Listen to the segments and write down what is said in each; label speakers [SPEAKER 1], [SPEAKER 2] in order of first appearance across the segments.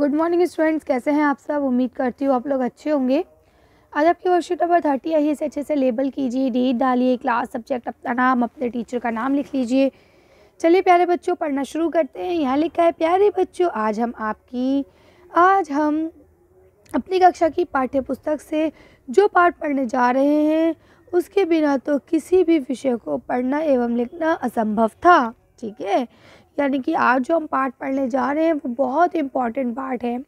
[SPEAKER 1] good morning students कैसे हैं आप सब उम्मीद करती हूँ आप लोग अच्छे होंगे आज आपकी वर्कशीट नंबर थर्टी आई है इसे अच्छे से लेबल कीजिए डेट डालिए क्लास सब्जेक्ट अपना नाम अपने टीचर का नाम लिख लीजिए चलिए प्यारे बच्चों पढ़ना शुरू करते हैं यहाँ लिखा है प्यारे बच्चों आज हम आपकी आज हम अपनी कक्षा की पाठ्य पुस्तक से जो पाठ पढ़ने जा रहे हैं उसके बिना तो किसी भी विषय को पढ़ना एवं लिखना असंभव था ठीक है यानी कि आज जो हम पाठ पढ़ने जा रहे हैं वो बहुत इम्पॉर्टेंट पार्ट है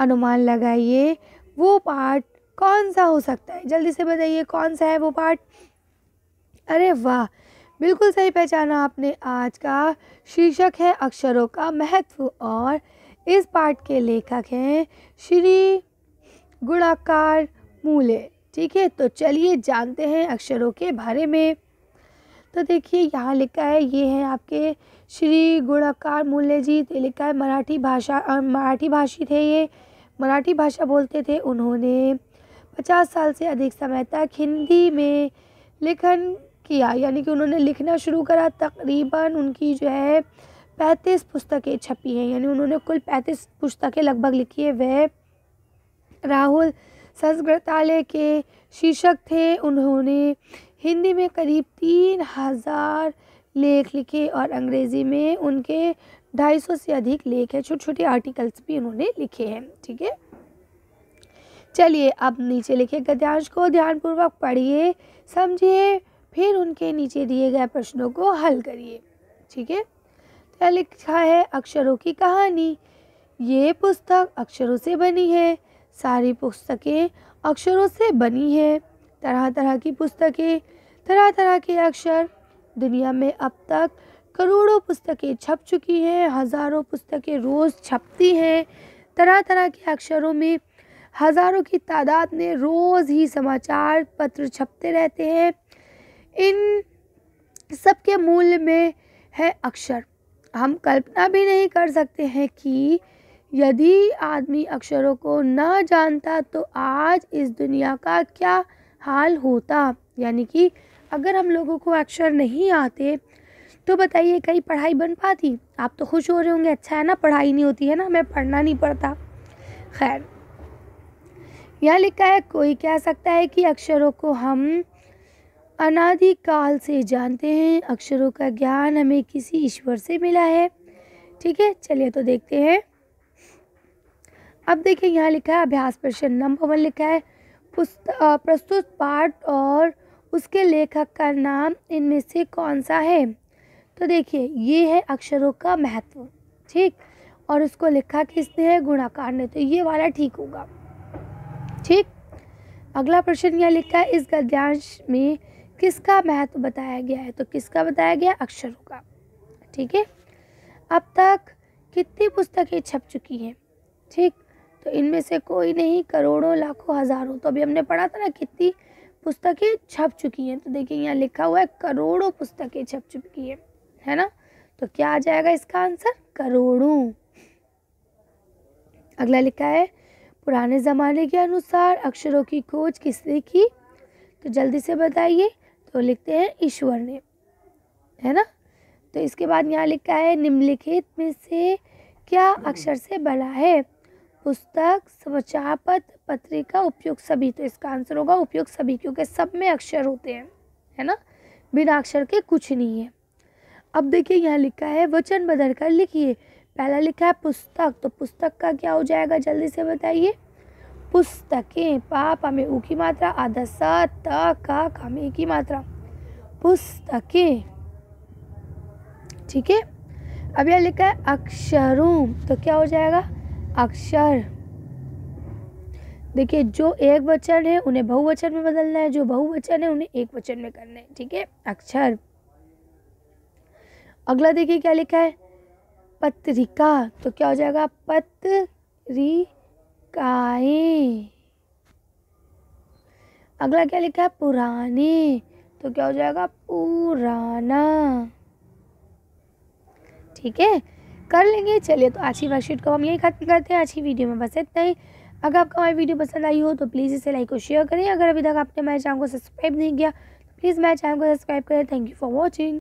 [SPEAKER 1] अनुमान लगाइए वो पार्ट कौन सा हो सकता है जल्दी से बताइए कौन सा है वो पार्ट अरे वाह बिल्कुल सही पहचाना आपने आज का शीर्षक है अक्षरों का महत्व और इस पाठ के लेखक हैं श्री गुणाकार मूले ठीक है तो चलिए जानते हैं अक्षरों के बारे में तो देखिए यहाँ लिखा है ये है आपके श्री गुणाकार मूल्य जी ये लिखा है मराठी भाषा मराठी भाषी थे ये मराठी भाषा बोलते थे उन्होंने पचास साल से अधिक समय तक हिंदी में लिखन किया यानी कि उन्होंने लिखना शुरू करा तकरीबन उनकी जो है पैंतीस पुस्तकें छपी हैं यानी उन्होंने कुल पैंतीस पुस्तकें लगभग लिखी है वह राहुल संस्कृतालय के शीर्षक थे उन्होंने हिंदी में करीब तीन हज़ार लेख लिखे और अंग्रेज़ी में उनके ढाई सौ से अधिक लेख हैं छोटे छोटे आर्टिकल्स भी उन्होंने लिखे हैं ठीक है चलिए अब नीचे लिखे गद्यांश को ध्यानपूर्वक पढ़िए समझिए फिर उनके नीचे दिए गए प्रश्नों को हल करिए ठीक है तो लिखा है अक्षरों की कहानी ये पुस्तक अक्षरों से बनी है सारी पुस्तकें अक्षरों से बनी है तरह तरह की पुस्तकें तरह तरह के अक्षर दुनिया में अब तक करोड़ों पुस्तकें छप चुकी हैं हज़ारों पुस्तकें रोज़ छपती हैं तरह तरह के अक्षरों में हज़ारों की तादाद में रोज़ ही समाचार पत्र छपते रहते हैं इन सबके मूल मूल्य में है अक्षर हम कल्पना भी नहीं कर सकते हैं कि यदि आदमी अक्षरों को ना जानता तो आज इस दुनिया का क्या हाल होता यानी कि अगर हम लोगों को अक्षर नहीं आते तो बताइए कहीं पढ़ाई बन पाती आप तो खुश हो रहे होंगे अच्छा है ना पढ़ाई नहीं होती है ना हमें पढ़ना नहीं पड़ता खैर यहाँ लिखा है कोई कह सकता है कि अक्षरों को हम अनादिकाल से जानते हैं अक्षरों का ज्ञान हमें किसी ईश्वर से मिला है ठीक है चलिए तो देखते हैं अब देखिए यहाँ लिखा है अभ्यास प्रश्न नंबर वन लिखा है प्रस्तुत पाठ और उसके लेखक का नाम इनमें से कौन सा है तो देखिए ये है अक्षरों का महत्व ठीक और उसको लिखा किसने है गुणाकार ने तो ये वाला ठीक होगा ठीक अगला प्रश्न यह लिखा है इस गद्यांश में किसका महत्व बताया गया है तो किसका बताया गया अक्षरों का ठीक है अब तक कितनी पुस्तकें छप चुकी हैं ठीक तो इनमें से कोई नहीं करोड़ों लाखों हज़ारों तो अभी हमने पढ़ा था ना कितनी पुस्तकें छप चुकी हैं तो देखिए यहाँ लिखा हुआ है करोड़ों पुस्तकें छप चुकी हैं है ना तो क्या आ जाएगा इसका आंसर करोड़ों अगला लिखा है पुराने ज़माने के अनुसार अक्षरों की खोज किसने की तो जल्दी से बताइए तो लिखते हैं ईश्वर ने है ना तो इसके बाद यहाँ लिखा है निम्नलिखित में से क्या अक्षर से बना है पुस्तक समाचार पत्र पत्रिका उपयुक्त सभी तो इसका आंसर होगा उपयुक्त सभी क्योंकि सब में अक्षर होते हैं है ना बिना अक्षर के कुछ नहीं है अब देखिए यहाँ लिखा है वचन बदल कर लिखिए पहला लिखा है पुस्तक तो पुस्तक का क्या हो जाएगा जल्दी से बताइए पुस्तकें पाप हमें ऊ की मात्रा आधा सा त का में की मात्रा पुस्तकें ठीक है अब यह लिखा है अक्षरों तो क्या हो जाएगा अक्षर देखिए जो एक वचन है उन्हें बहुवचन में बदलना है जो बहुवचन है उन्हें एक वचन में करना है ठीक है अक्षर अगला देखिए क्या लिखा है पत्रिका तो क्या हो जाएगा पत्रिकाएं अगला क्या लिखा है पुरानी तो क्या हो जाएगा पुराना ठीक है कर लेंगे चलिए तो आज की वर्कशीट को हम यही खत्म करते हैं आज की वीडियो में बस इतना ही अगर आपको हमारी वीडियो पसंद आई हो तो प्लीज़ इसे लाइक और शेयर करें अगर अभी तक आपने मेरे चैनल को सब्सक्राइब नहीं किया तो प्लीज़ मेरे चैनल को सब्सक्राइब करें थैंक यू फॉर वॉचिंग